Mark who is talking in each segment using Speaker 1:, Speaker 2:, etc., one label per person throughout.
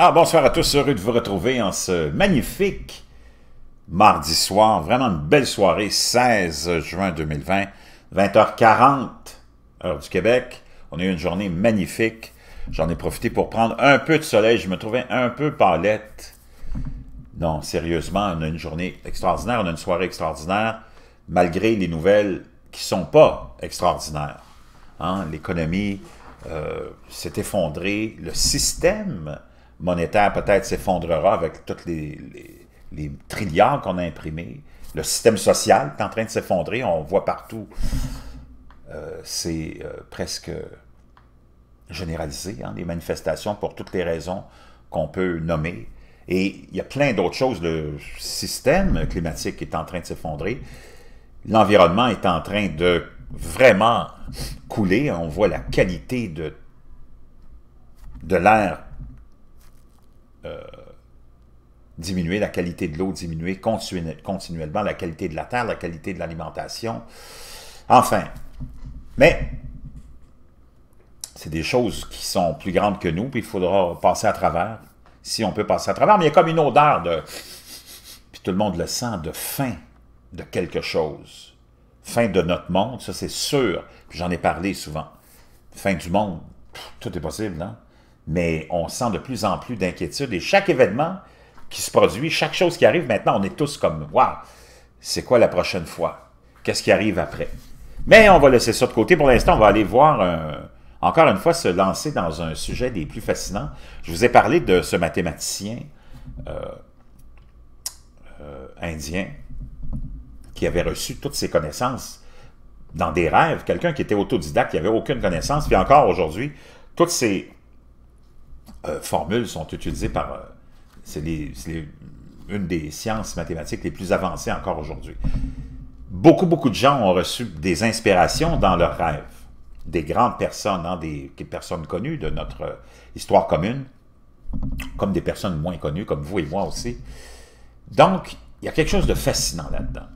Speaker 1: Ah, bonsoir à tous, heureux de vous retrouver en ce magnifique mardi soir, vraiment une belle soirée, 16 juin 2020, 20h40, heure du Québec. On a eu une journée magnifique, j'en ai profité pour prendre un peu de soleil, je me trouvais un peu palette. Non, sérieusement, on a une journée extraordinaire, on a une soirée extraordinaire, malgré les nouvelles qui sont pas extraordinaires. Hein. L'économie euh, s'est effondrée, le système monétaire peut-être s'effondrera avec tous les, les, trilliards qu'on a imprimés. Le système social est en train de s'effondrer, on voit partout. Euh, c'est euh, presque généralisé, les hein, manifestations pour toutes les raisons qu'on peut nommer. Et il y a plein d'autres choses. Le système climatique est en train de s'effondrer. L'environnement est en train de vraiment couler. On voit la qualité de, de l'air euh, diminuer, la qualité de l'eau diminuer continuellement, la qualité de la terre, la qualité de l'alimentation. Enfin, mais c'est des choses qui sont plus grandes que nous, puis il faudra passer à travers, si on peut passer à travers. Mais il y a comme une odeur de... Puis tout le monde le sent, de fin de quelque chose. Fin de notre monde, ça c'est sûr. J'en ai parlé souvent. Fin du monde, tout est possible, non? Hein? mais on sent de plus en plus d'inquiétude. Et chaque événement qui se produit, chaque chose qui arrive maintenant, on est tous comme Waouh, c'est quoi la prochaine fois Qu'est-ce qui arrive après Mais on va laisser ça de côté. Pour l'instant, on va aller voir, euh, encore une fois, se lancer dans un sujet des plus fascinants. Je vous ai parlé de ce mathématicien euh, euh, indien qui avait reçu toutes ses connaissances dans des rêves, quelqu'un qui était autodidacte, qui n'avait aucune connaissance, puis encore aujourd'hui, toutes ses... Euh, formules sont utilisées par... Euh, c'est une des sciences mathématiques les plus avancées encore aujourd'hui. Beaucoup, beaucoup de gens ont reçu des inspirations dans leurs rêves, des grandes personnes, hein, des, personnes connues de notre euh, histoire commune, comme des personnes moins connues, comme vous et moi aussi. Donc, il y a quelque chose de fascinant là-dedans.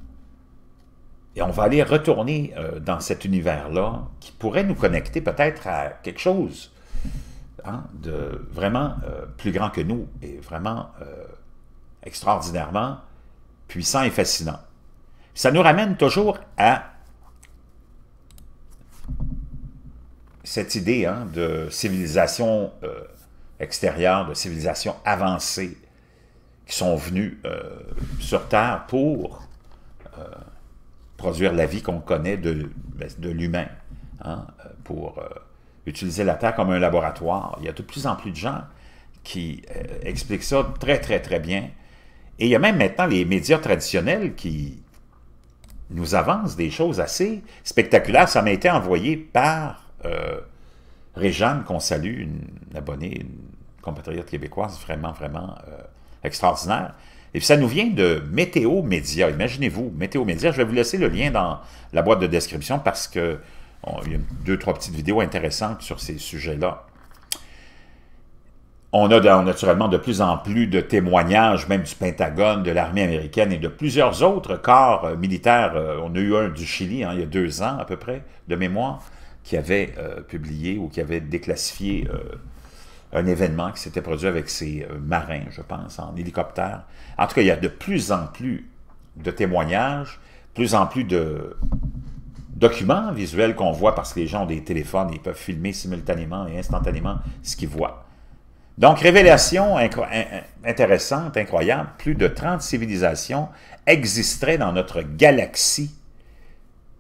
Speaker 1: Et on va aller retourner dans cet univers-là qui pourrait nous connecter peut-être à quelque chose Hein, de vraiment euh, plus grand que nous et vraiment euh, extraordinairement puissant et fascinant. Ça nous ramène toujours à cette idée hein, de civilisation euh, extérieure, de civilisation avancée qui sont venues sur Terre pour produire la vie qu'on connaît de, ben, de l'humain, hein, pour utiliser la Terre comme un laboratoire. Il y a de plus en plus de gens qui euh, expliquent ça très, très, très bien. Et il y a même maintenant les médias traditionnels qui nous avancent des choses assez spectaculaires. Ça m'a été envoyé par euh, qu'on salue, une abonnée, une compatriote québécoise vraiment, vraiment euh, extraordinaire. Et puis ça nous vient de Météo Média. Imaginez-vous, Météo Média, je vais vous laisser le lien dans la boîte de description parce que il y a deux, trois petites vidéos intéressantes sur ces sujets-là. On a naturellement de plus en plus de témoignages, même du Pentagone, de l'armée américaine et de plusieurs autres corps euh, militaires. Euh, on a eu un du Chili, hein, il y a deux ans à peu près, de mémoire, qui avait euh, publié ou qui avait déclassifié un événement qui s'était produit avec ses marins, je pense, en hélicoptère. En tout cas, il y a de plus en plus de témoignages, plus en plus de, Documents visuels qu'on voit parce que les gens ont des téléphones, ils peuvent filmer simultanément et instantanément ce qu'ils voient. Donc, révélation intéressante, incroyable, plus de 30 civilisations existeraient dans notre galaxie.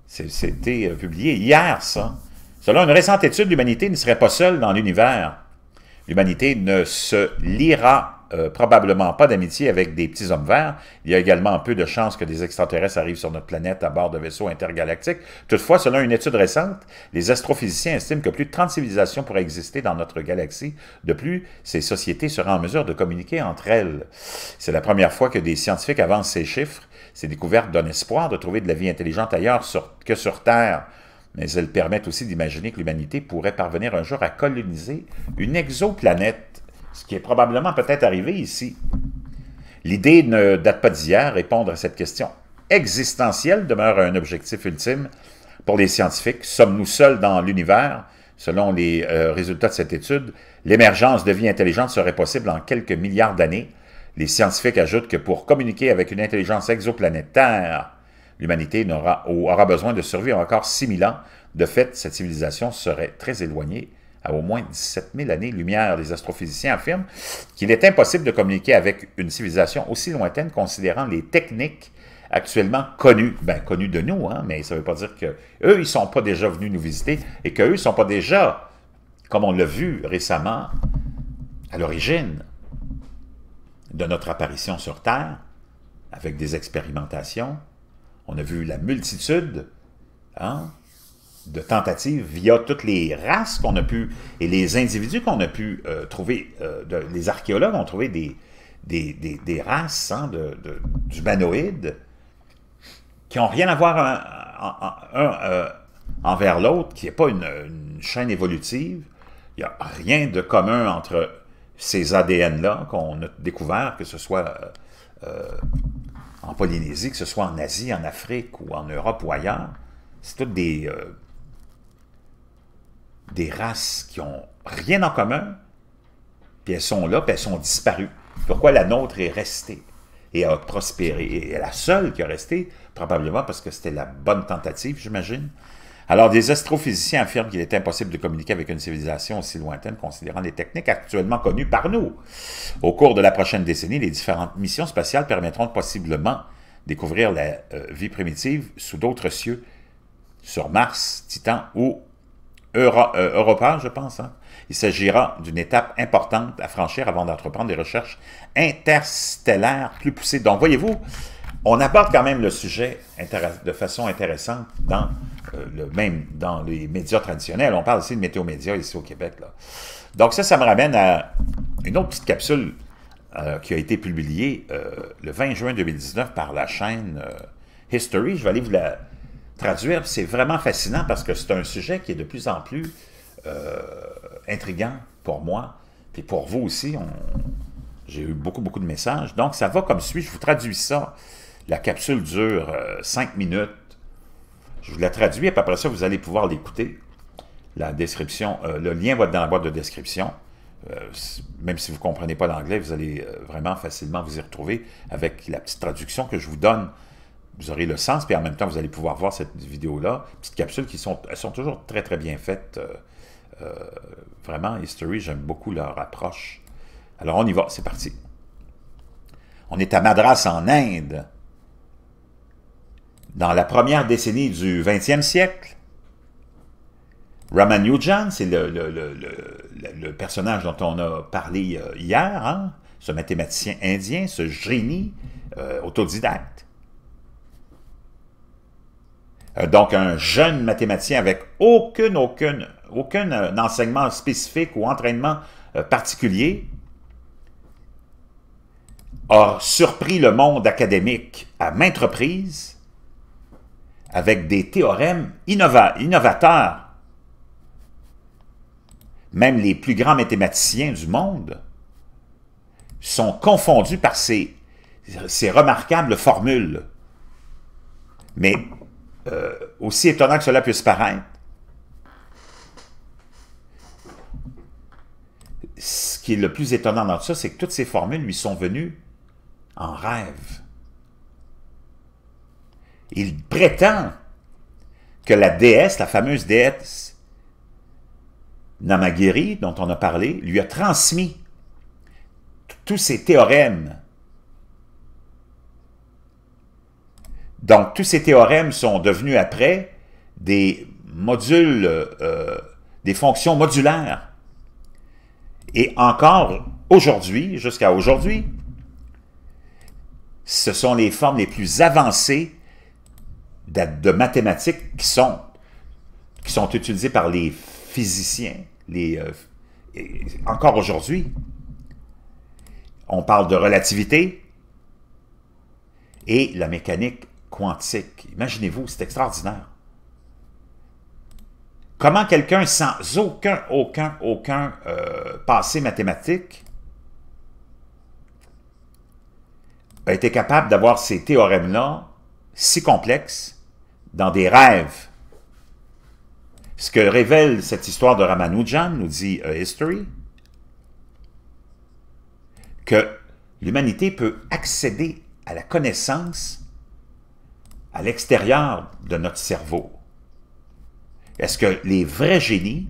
Speaker 1: C'était euh, publié hier, ça. Selon une récente étude, l'humanité ne serait pas seule dans l'univers. L'humanité ne se lira euh, probablement pas d'amitié avec des petits hommes verts. Il y a également peu de chances que des extraterrestres arrivent sur notre planète à bord de vaisseaux intergalactiques. Toutefois, selon une étude récente, les astrophysiciens estiment que plus de 30 civilisations pourraient exister dans notre galaxie. De plus, ces sociétés seraient en mesure de communiquer entre elles. C'est la première fois que des scientifiques avancent ces chiffres. Ces découvertes donnent espoir de trouver de la vie intelligente ailleurs que sur Terre mais elles permettent aussi d'imaginer que l'humanité pourrait parvenir un jour à coloniser une exoplanète ce qui est probablement peut-être arrivé ici. L'idée ne date pas d'hier, répondre à cette question existentielle demeure un objectif ultime pour les scientifiques. Sommes-nous seuls dans l'univers Selon les euh, résultats de cette étude, l'émergence de vie intelligente serait possible en quelques milliards d'années. Les scientifiques ajoutent que pour communiquer avec une intelligence exoplanétaire, l'humanité aura, aura besoin de survivre encore 6000 ans. De fait, cette civilisation serait très éloignée à au moins 17 000 années-lumière. Les astrophysiciens affirment qu'il est impossible de communiquer avec une civilisation aussi lointaine considérant les techniques actuellement connues. Bien, connues de nous, hein, mais ça ne veut pas dire qu'eux, ils ne sont pas déjà venus nous visiter et qu'eux, eux ne sont pas déjà, comme on l'a vu récemment, à l'origine de notre apparition sur Terre, avec des expérimentations. On a vu la multitude hein, de tentatives via toutes les races qu'on a pu et les individus qu'on a pu euh, trouver. Euh, les archéologues ont trouvé des, des, races hein, de, qui n'ont rien à voir un, euh, envers l'autre, qui n'est pas une, chaîne évolutive. Il n'y a rien de commun entre ces ADN-là qu'on a découvert, que ce soit en Polynésie, que ce soit en Asie, en Afrique ou en Europe ou ailleurs. C'est toutes des, des races qui ont rien en commun, puis elles sont là, puis elles sont disparues. Pourquoi la nôtre est restée et a prospéré? Et la seule qui a resté, probablement parce que c'était la bonne tentative, j'imagine. Alors, des astrophysiciens affirment qu'il est impossible de communiquer avec une civilisation aussi lointaine, considérant les techniques actuellement connues par nous. Au cours de la prochaine décennie, les différentes missions spatiales permettront possiblement découvrir la euh, vie primitive sous d'autres cieux, sur Mars, Titan ou euh, européen, je pense. Hein. Il s'agira d'une étape importante à franchir avant d'entreprendre des recherches interstellaires plus poussées. Donc, voyez-vous, on aborde quand même le sujet de façon intéressante dans euh, le même dans les médias traditionnels. On parle aussi de météo média ici au Québec. Donc ça, ça me ramène à une autre petite capsule euh, qui a été publiée le 20 juin 2019 par la chaîne History. Je vais aller vous la traduire. C'est vraiment fascinant parce que c'est un sujet qui est de plus en plus euh, intriguant pour moi. et pour vous aussi, j'ai eu beaucoup, beaucoup de messages. Donc, ça va comme suit. Je vous traduis ça. La capsule dure 5 euh, minutes. Je vous la traduis, et puis après ça, vous allez pouvoir l'écouter. La description, euh, le lien va être dans la boîte de description. Euh, même si vous ne comprenez pas l'anglais, vous allez vraiment facilement vous y retrouver avec la petite traduction que je vous donne vous aurez le sens, puis en même temps, vous allez pouvoir voir cette vidéo-là. Petites capsules qui sont, elles sont toujours très, très bien faites. Euh, euh, vraiment, History, j'aime beaucoup leur approche. Alors, on y va, c'est parti. On est à Madras, en Inde. Dans la première décennie du 20e siècle, Ramanujan, c'est le, le, personnage dont on a parlé euh, hier, hein, ce mathématicien indien, ce génie autodidacte, euh, donc un jeune mathématicien avec aucune, aucune, aucun euh, enseignement spécifique ou entraînement euh, particulier, a surpris le monde académique à maintes reprises avec des théorèmes innovateurs. Même les plus grands mathématiciens du monde sont confondus par ces, ces remarquables formules. Mais euh, aussi étonnant que cela puisse paraître, ce qui est le plus étonnant dans tout ça, c'est que toutes ces formules lui sont venues en rêve. Il prétend que la déesse, la fameuse déesse Namagiri, dont on a parlé, lui a transmis tous ses théorèmes Donc, tous ces théorèmes sont devenus après des modules, euh, des fonctions modulaires. Et encore aujourd'hui, jusqu'à aujourd'hui, ce sont les formes les plus avancées de, mathématiques qui sont, qui sont utilisées par les physiciens, les, euh, encore aujourd'hui. On parle de relativité et la mécanique quantique. Imaginez-vous, c'est extraordinaire. Comment quelqu'un sans aucun, aucun, aucun euh, passé mathématique a été capable d'avoir ces théorèmes-là si complexes dans des rêves. Ce que révèle cette histoire de Ramanujan, nous dit euh, History, que l'humanité peut accéder à la connaissance à l'extérieur de notre cerveau. Est-ce que les vrais génies,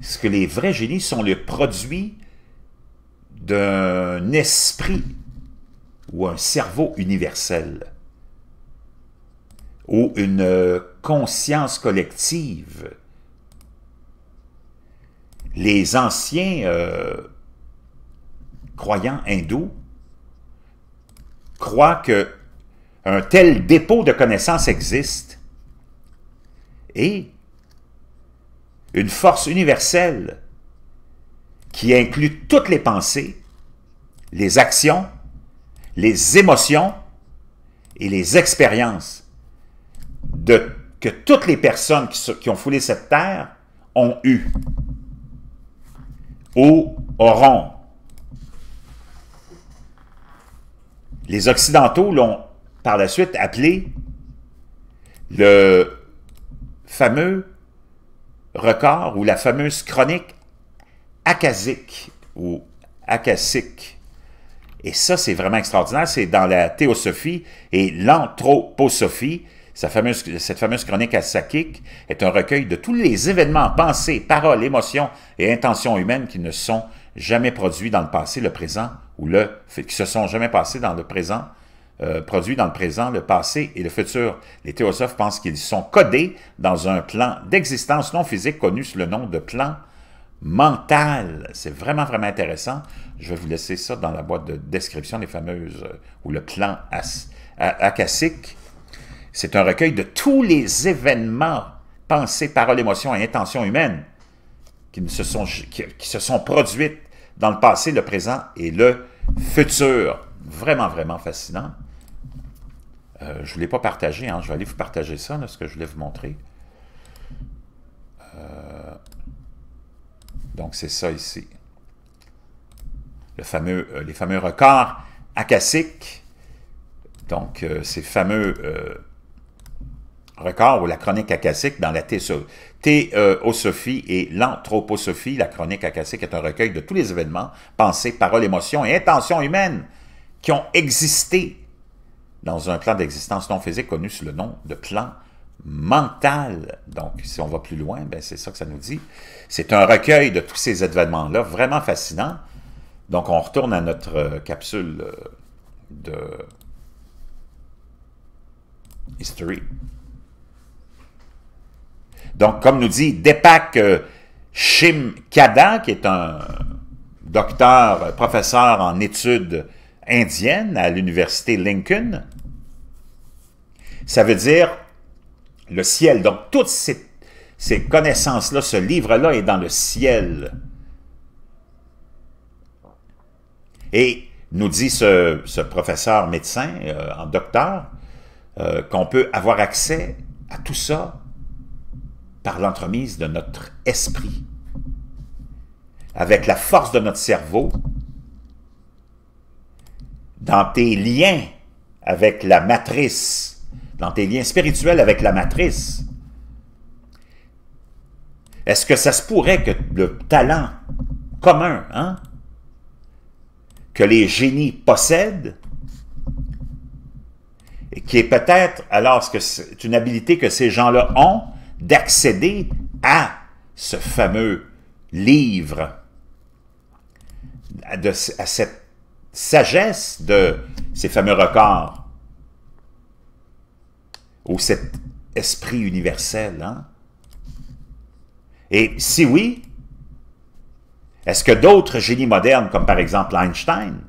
Speaker 1: est-ce que les vrais génies sont le produit d'un esprit ou un cerveau universel ou une conscience collective. Les anciens euh, croyants hindous croient que un tel dépôt de connaissances existe et une force universelle qui inclut toutes les pensées, les actions, les émotions et les expériences que toutes les personnes qui, qui ont foulé cette terre ont eues ou auront. Les Occidentaux l'ont par la suite appelé le fameux record ou la fameuse chronique akasique ou akasique. Et ça, c'est vraiment extraordinaire. C'est dans la théosophie et l'anthroposophie. cette fameuse chronique akasique est un recueil de tous les événements, pensées, paroles, émotions et intentions humaines qui ne sont jamais produits dans le passé, le présent ou le qui se sont jamais passés dans le présent euh, Produits dans le présent, le passé et le futur. Les théosophes pensent qu'ils sont codés dans un plan d'existence non physique connu sous le nom de plan mental. C'est vraiment, vraiment intéressant. Je vais vous laisser ça dans la boîte de description, les fameuses, euh, ou le plan akashique. C'est un recueil de tous les événements, pensées, paroles, émotions et intentions humaines qui, se, sont, qui se sont produites dans le passé, le présent et le futur. Vraiment, vraiment fascinant. Euh, je ne l'ai pas partagé, hein. je vais aller vous partager ça, là, ce que je voulais vous montrer. Euh, donc, c'est ça ici. Le fameux, euh, les fameux records acaciques. Donc, ces fameux records ou la chronique acacique dans la théosophie et l'anthroposophie. La chronique akasique est un recueil de tous les événements, pensées, paroles, émotions et intentions humaines qui ont existé dans un plan d'existence non physique connu sous le nom de plan mental. Donc, si on va plus loin, ben, c'est ça que ça nous dit. C'est un recueil de tous ces événements-là, vraiment fascinant. Donc, on retourne à notre euh, capsule euh, de History. Donc, comme nous dit Deepak euh, Shimkada, qui est un docteur, professeur en études indienne à l'université Lincoln. Ça veut dire le ciel. Donc, toutes ces, connaissances-là, ce livre-là est dans le ciel. Et nous dit ce, professeur médecin, euh, en docteur, euh, qu'on peut avoir accès à tout ça par l'entremise de notre esprit. Avec la force de notre cerveau, dans tes liens avec la matrice, dans tes liens spirituels avec la matrice, est-ce que ça se pourrait que le talent commun, hein, que les génies possèdent, et qui est peut-être, alors que c'est une habilité que ces gens-là ont, d'accéder à ce fameux livre, de, à cette sagesse de ces fameux records ou cet esprit universel? Hein? Et si oui, est-ce que d'autres génies modernes, comme par exemple Einstein,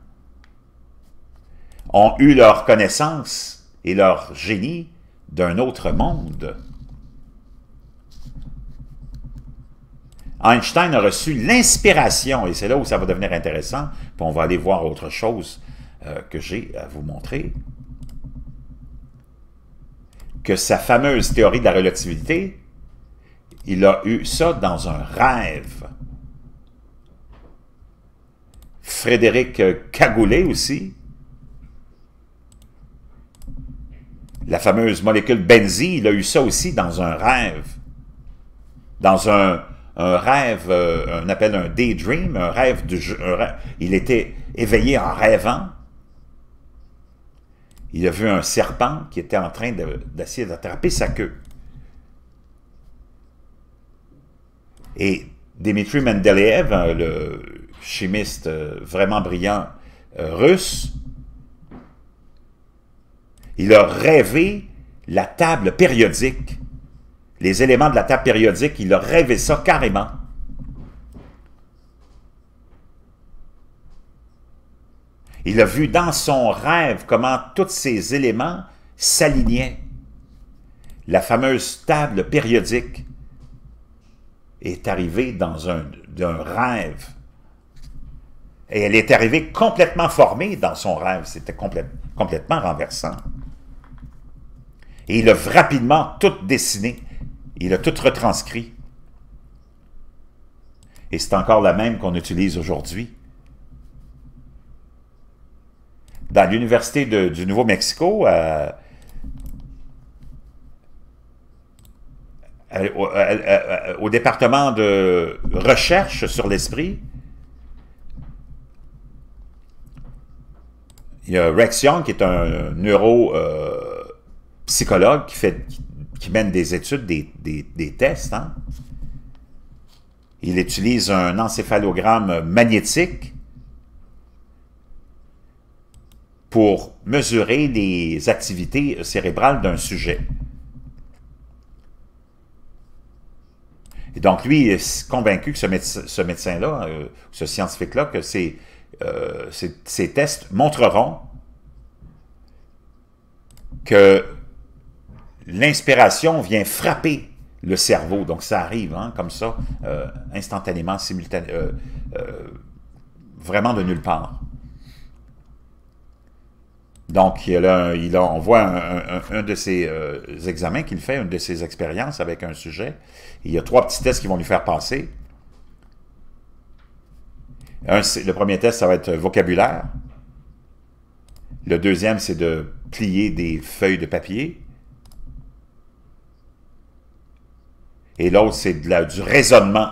Speaker 1: ont eu leur connaissance et leur génie d'un autre monde? Einstein a reçu l'inspiration, et c'est là où ça va devenir intéressant, puis on va aller voir autre chose euh, que j'ai à vous montrer, que sa fameuse théorie de la relativité, il a eu ça dans un rêve. Frédéric Cagoulet aussi, la fameuse molécule benzine, il a eu ça aussi dans un rêve, dans un un rêve, on euh, appelle un daydream, un rêve du Il était éveillé en rêvant. Il a vu un serpent qui était en train d'essayer d'attraper sa queue. Et Dmitri Mendeleev, euh, le chimiste euh, vraiment brillant russe, il a rêvé la table périodique les éléments de la table périodique, il a rêvé ça carrément. Il a vu dans son rêve comment tous ces éléments s'alignaient. La fameuse table périodique est arrivée dans un, rêve. Et elle est arrivée complètement formée dans son rêve. C'était complètement renversant. Et il a rapidement tout dessiné. Il a tout retranscrit. Et c'est encore la même qu'on utilise aujourd'hui. Dans l'Université du Nouveau-Mexico, euh, euh, euh, au, département de recherche sur l'esprit, il y a Rex Young qui est un neuropsychologue qui, fait, qui mène des études, des, tests. Hein. Il utilise un encéphalogramme magnétique pour mesurer les activités cérébrales d'un sujet. Et donc, lui est convaincu que ce, médecin-là, ce, euh, ce scientifique-là, que euh, ces, ces tests montreront que l'inspiration vient frapper le cerveau. Donc, ça arrive hein, comme ça, euh, instantanément, simultanément, euh, euh, vraiment de nulle part. Donc, il il on voit un, de ses examens qu'il fait, une de ses expériences avec un sujet. Il y a trois petits tests qui vont lui faire passer. le premier test, ça va être vocabulaire. Le deuxième, c'est de plier des feuilles de papier. et l'autre, c'est du raisonnement.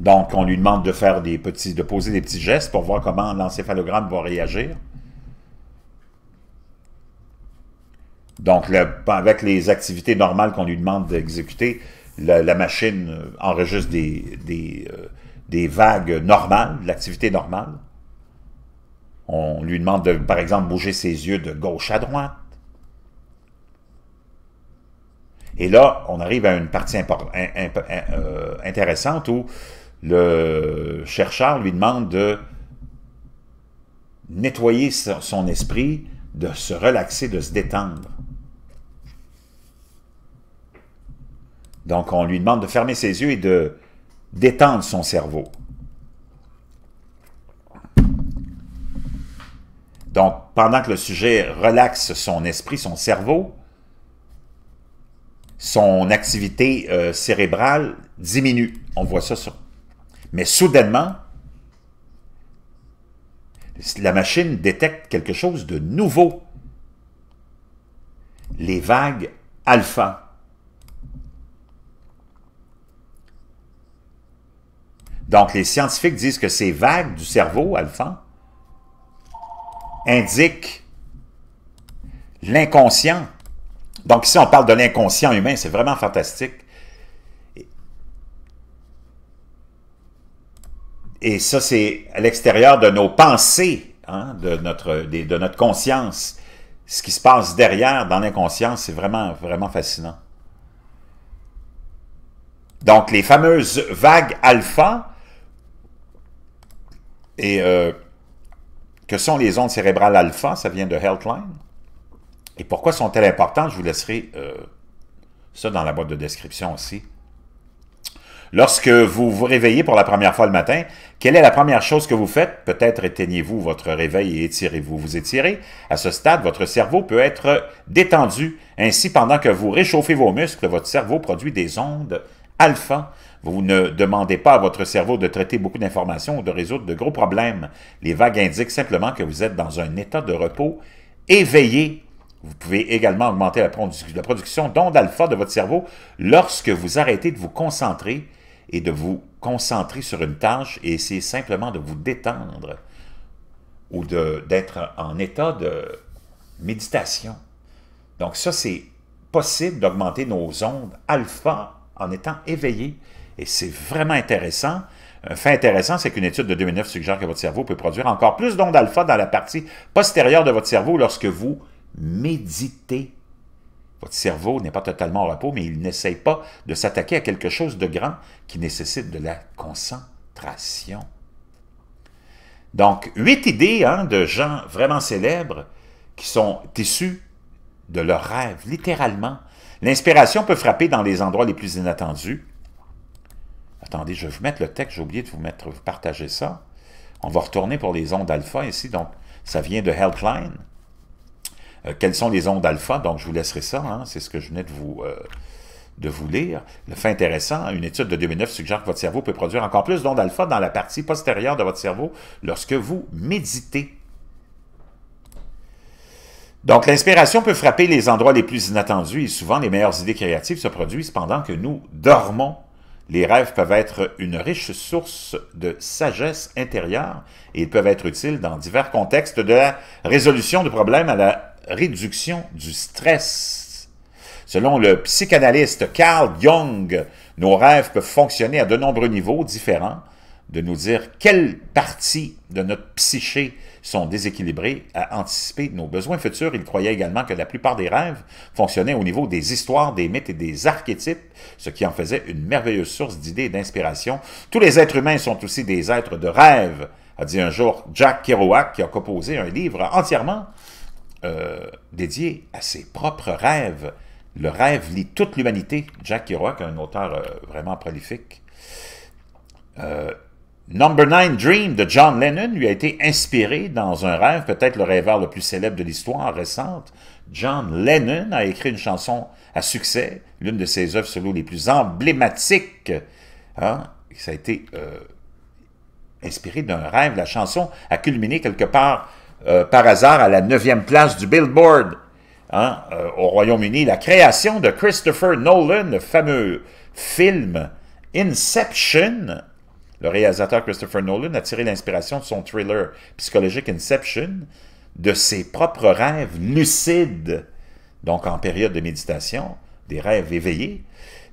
Speaker 1: Donc, on lui demande de faire des petits, de poser des petits gestes pour voir comment l'encéphalogramme va réagir. Donc, avec les activités normales qu'on lui demande d'exécuter, la, machine enregistre des, euh, des vagues normales, l'activité normale. On lui demande, de, par exemple, bouger ses yeux de gauche à droite. Et là, on arrive à une partie euh, intéressante où le chercheur lui demande de nettoyer son esprit, de se relaxer, de se détendre. Donc, on lui demande de fermer ses yeux et de détendre son cerveau. Donc, pendant que le sujet relaxe son esprit, son cerveau, son activité euh, cérébrale diminue. On voit ça sur... Mais soudainement, la machine détecte quelque chose de nouveau. Les vagues alpha. Donc, les scientifiques disent que ces vagues du cerveau alpha indique l'inconscient. Donc si on parle de l'inconscient humain, c'est vraiment fantastique. Et ça, c'est à l'extérieur de nos pensées, hein, de, notre, de notre conscience. Ce qui se passe derrière, dans l'inconscient, c'est vraiment, vraiment fascinant. Donc, les fameuses vagues alpha, et euh, que sont les ondes cérébrales alpha? Ça vient de Healthline. Et pourquoi sont-elles importantes? Je vous laisserai euh, ça dans la boîte de description aussi. Lorsque vous vous réveillez pour la première fois le matin, quelle est la première chose que vous faites? Peut-être éteignez-vous votre réveil et étirez-vous. Vous étirez. À ce stade, votre cerveau peut être détendu. Ainsi, pendant que vous réchauffez vos muscles, votre cerveau produit des ondes alpha vous ne demandez pas à votre cerveau de traiter beaucoup d'informations ou de résoudre de gros problèmes. Les vagues indiquent simplement que vous êtes dans un état de repos éveillé. Vous pouvez également augmenter la, production d'ondes alpha de votre cerveau lorsque vous arrêtez de vous concentrer et de vous concentrer sur une tâche et essayer simplement de vous détendre ou d'être en état de méditation. Donc ça, c'est possible d'augmenter nos ondes alpha en étant éveillé. Et c'est vraiment intéressant. Un fait intéressant, c'est qu'une étude de 2009 suggère que votre cerveau peut produire encore plus d'ondes alpha dans la partie postérieure de votre cerveau lorsque vous méditez. Votre cerveau n'est pas totalement au repos, mais il n'essaye pas de s'attaquer à quelque chose de grand qui nécessite de la concentration. Donc, huit idées hein, de gens vraiment célèbres qui sont issus de leurs rêves, littéralement. L'inspiration peut frapper dans les endroits les plus inattendus, Attendez, je vais vous mettre le texte, j'ai oublié de vous mettre, vous partager ça. On va retourner pour les ondes alpha ici, donc ça vient de Helpline. Euh, quelles sont les ondes alpha? Donc je vous laisserai ça, hein, c'est ce que je venais vous, euh, de vous lire. Le fait intéressant, une étude de 2009 suggère que votre cerveau peut produire encore plus d'ondes alpha dans la partie postérieure de votre cerveau lorsque vous méditez. Donc, l'inspiration peut frapper les endroits les plus inattendus et souvent les meilleures idées créatives se produisent pendant que nous dormons. Les rêves peuvent être une riche source de sagesse intérieure et ils peuvent être utiles dans divers contextes de la résolution de problèmes à la réduction du stress. Selon le psychanalyste Carl Jung, nos rêves peuvent fonctionner à de nombreux niveaux différents de nous dire quelles parties de notre psyché sont déséquilibrées à anticiper nos besoins futurs. Il croyait également que la plupart des rêves fonctionnaient au niveau des histoires, des mythes et des archétypes, ce qui en faisait une merveilleuse source d'idées et d'inspiration. Tous les êtres humains sont aussi des êtres de rêve, a dit un jour Jack Kerouac, qui a composé un livre entièrement euh, dédié à ses propres rêves. Le rêve lit toute l'humanité. Jack Kerouac, un auteur euh, vraiment prolifique. Euh, Number 9 Dream de John Lennon lui a été inspiré dans un rêve, peut-être le rêveur le plus célèbre de l'histoire récente. John Lennon a écrit une chanson à succès, l'une de ses œuvres solo les plus emblématiques. Hein. Ça a été euh, inspiré d'un rêve. La chanson a culminé quelque part euh, par hasard à la neuvième place du Billboard. Hein, euh, au Royaume-Uni, la création de Christopher Nolan, le fameux film Inception, le réalisateur Christopher Nolan a tiré l'inspiration de son thriller psychologique Inception de ses propres rêves lucides, donc en période de méditation, des rêves éveillés.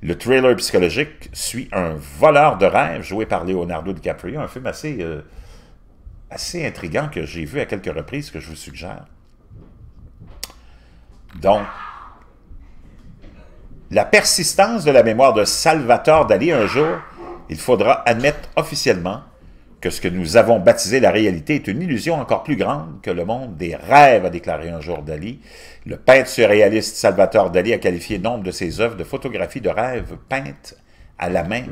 Speaker 1: Le thriller psychologique suit un voleur de rêves joué par Leonardo DiCaprio, un film assez, euh, assez intriguant que j'ai vu à quelques reprises que je vous suggère. Donc, la persistance de la mémoire de Salvatore Dali un jour il faudra admettre officiellement que ce que nous avons baptisé la réalité est une illusion encore plus grande que le monde des rêves, a déclaré un jour Dali. Le peintre surréaliste Salvatore Dali a qualifié nombre de ses œuvres de photographies de rêves peintes à la main.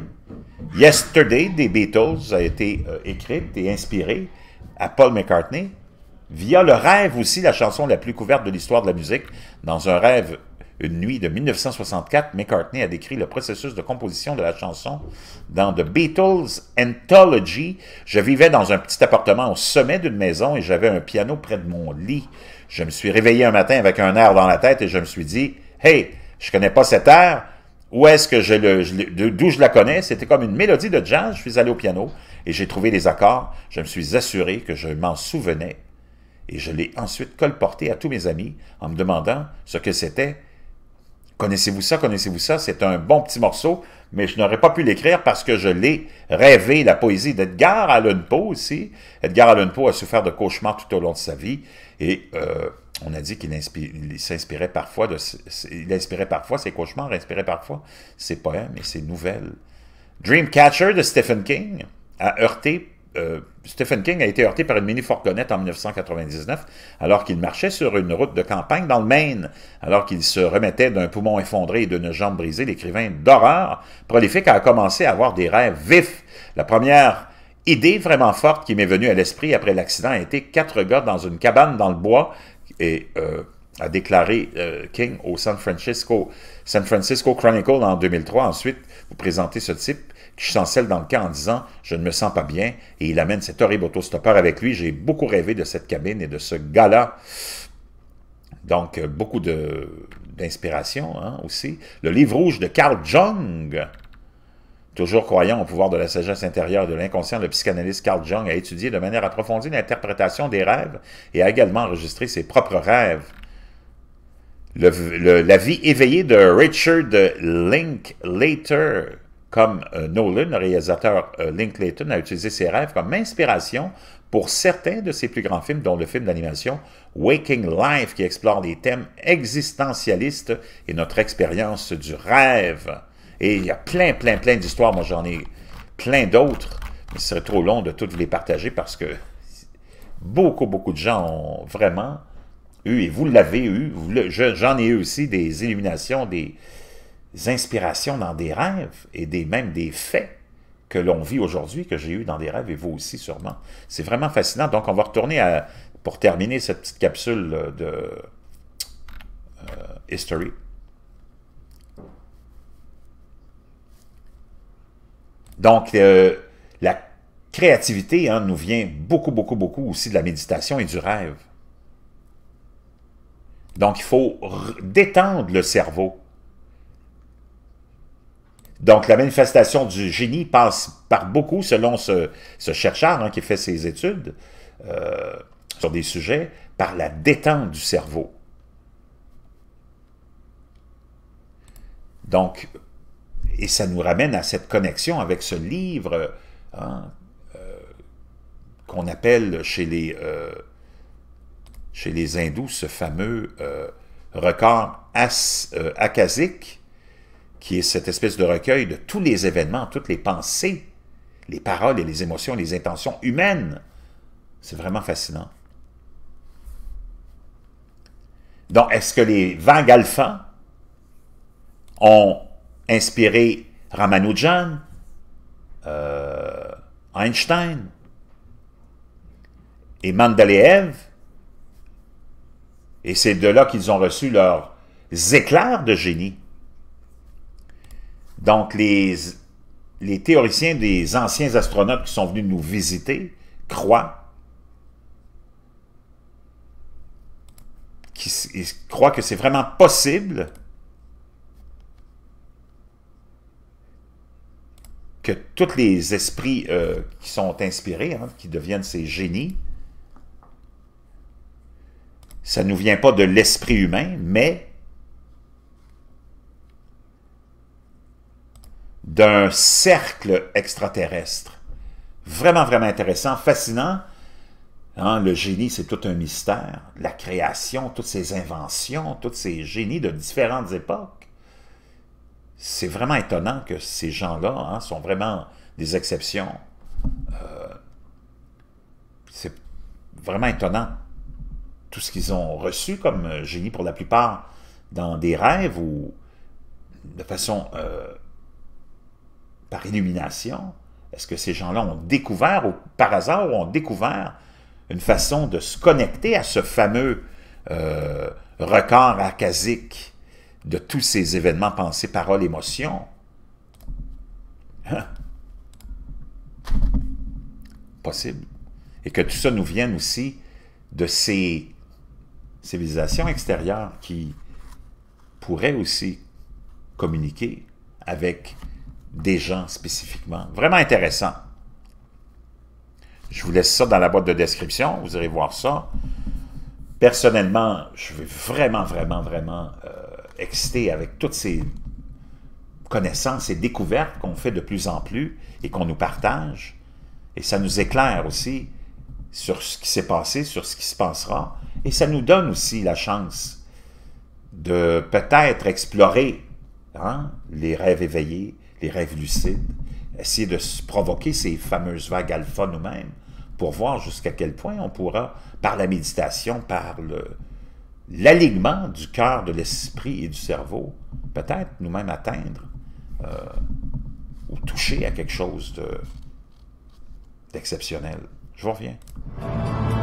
Speaker 1: Yesterday des Beatles a été euh, écrite et inspirée à Paul McCartney via le rêve aussi, la chanson la plus couverte de l'histoire de la musique, dans un rêve une nuit de 1964, McCartney a décrit le processus de composition de la chanson dans The Beatles Anthology. Je vivais dans un petit appartement au sommet d'une maison et j'avais un piano près de mon lit. Je me suis réveillé un matin avec un air dans la tête et je me suis dit Hey, je connais pas cet air. Où est-ce que je le, d'où je la connais? C'était comme une mélodie de jazz. Je suis allé au piano et j'ai trouvé des accords. Je me suis assuré que je m'en souvenais et je l'ai ensuite colporté à tous mes amis en me demandant ce que c'était Connaissez-vous ça? Connaissez-vous ça? C'est un bon petit morceau, mais je n'aurais pas pu l'écrire parce que je l'ai rêvé, la poésie d'Edgar Allan Poe aussi. Edgar Allan Poe a souffert de cauchemars tout au long de sa vie et euh, on a dit qu'il s'inspirait parfois, de, il inspirait parfois ses cauchemars, inspirait parfois ses poèmes et ses nouvelles. Dreamcatcher de Stephen King a heurté euh, Stephen King a été heurté par une mini-fourgonnette en 1999 alors qu'il marchait sur une route de campagne dans le Maine. Alors qu'il se remettait d'un poumon effondré et d'une jambe brisée, l'écrivain d'horreur prolifique a commencé à avoir des rêves vifs. La première idée vraiment forte qui m'est venue à l'esprit après l'accident a été quatre gars dans une cabane dans le bois et euh, a déclaré euh, King au San Francisco, San Francisco Chronicle en 2003. Ensuite, vous présentez ce type qui chancelle dans le camp en disant « je ne me sens pas bien » et il amène cet horrible autostoppeur avec lui. J'ai beaucoup rêvé de cette cabine et de ce gars-là. Donc, euh, beaucoup d'inspiration hein, aussi. Le livre rouge de Carl Jung, Toujours croyant au pouvoir de la sagesse intérieure et de l'inconscient, le psychanalyste Carl Jung a étudié de manière approfondie l'interprétation des rêves et a également enregistré ses propres rêves. la vie éveillée de Richard Linklater comme euh, Nolan, le réalisateur euh, Link Clayton, a utilisé ses rêves comme inspiration pour certains de ses plus grands films, dont le film d'animation Waking Life, qui explore les thèmes existentialistes et notre expérience du rêve. Et il y a plein, plein, plein d'histoires. Moi, j'en ai plein d'autres, mais ce serait trop long de toutes les partager parce que beaucoup, beaucoup de gens ont vraiment eu, et vous l'avez eu, j'en ai eu aussi, des illuminations, des, inspirations dans des rêves et des, même des faits que l'on vit aujourd'hui, que j'ai eu dans des rêves et vous aussi sûrement. C'est vraiment fascinant. Donc, on va retourner à, pour terminer cette petite capsule euh, de euh, History. Donc, euh, la créativité hein, nous vient beaucoup, beaucoup, beaucoup aussi de la méditation et du rêve. Donc, il faut détendre le cerveau. Donc, la manifestation du génie passe par beaucoup, selon ce, chercheur hein, qui fait ses études euh, sur des sujets, par la détente du cerveau. Donc, et ça nous ramène à cette connexion avec ce livre hein, euh, qu'on appelle euh, chez les, hindous ce fameux record as, qui est cette espèce de recueil de tous les événements, toutes les pensées, les paroles et les émotions, les intentions humaines. C'est vraiment fascinant. Donc, est-ce que les vagues ont inspiré Ramanujan, euh, Einstein et Mandeleev? Et c'est de là qu'ils ont reçu leurs éclairs de génie. Donc, les, les théoriciens des anciens astronautes qui sont venus nous visiter croient, que c'est vraiment possible que tous les esprits euh, qui sont inspirés, hein, qui deviennent ces génies, ça ne nous vient pas de l'esprit humain, mais d'un cercle extraterrestre. Vraiment, vraiment intéressant, fascinant. Hein, le génie, c'est tout un mystère. La création, toutes ces inventions, tous ces génies de différentes époques. C'est vraiment étonnant que ces gens-là hein, sont vraiment des exceptions. Euh, c'est vraiment étonnant tout ce qu'ils ont reçu comme génie pour la plupart dans des rêves ou de façon euh, par illumination? Est-ce que ces gens-là ont découvert, ou par hasard, ont découvert une façon de se connecter à ce fameux euh, record arcasique de tous ces événements pensées, paroles, émotions? Hein? Possible. Et que tout ça nous vienne aussi de ces civilisations extérieures qui pourraient aussi communiquer avec des gens spécifiquement. Vraiment intéressant. Je vous laisse ça dans la boîte de description, vous irez voir ça. Personnellement, je suis vraiment, vraiment, vraiment euh, excité avec toutes ces connaissances et découvertes qu'on fait de plus en plus et qu'on nous partage. Et ça nous éclaire aussi sur ce qui s'est passé, sur ce qui se passera. Et ça nous donne aussi la chance de peut-être explorer hein, les rêves éveillés, des rêves lucides, essayer de provoquer ces fameuses vagues alpha nous-mêmes pour voir jusqu'à quel point on pourra, par la méditation, par l'alignement du cœur, de l'esprit et du cerveau, peut-être nous-mêmes atteindre euh, ou toucher à quelque chose d'exceptionnel. Je vous reviens.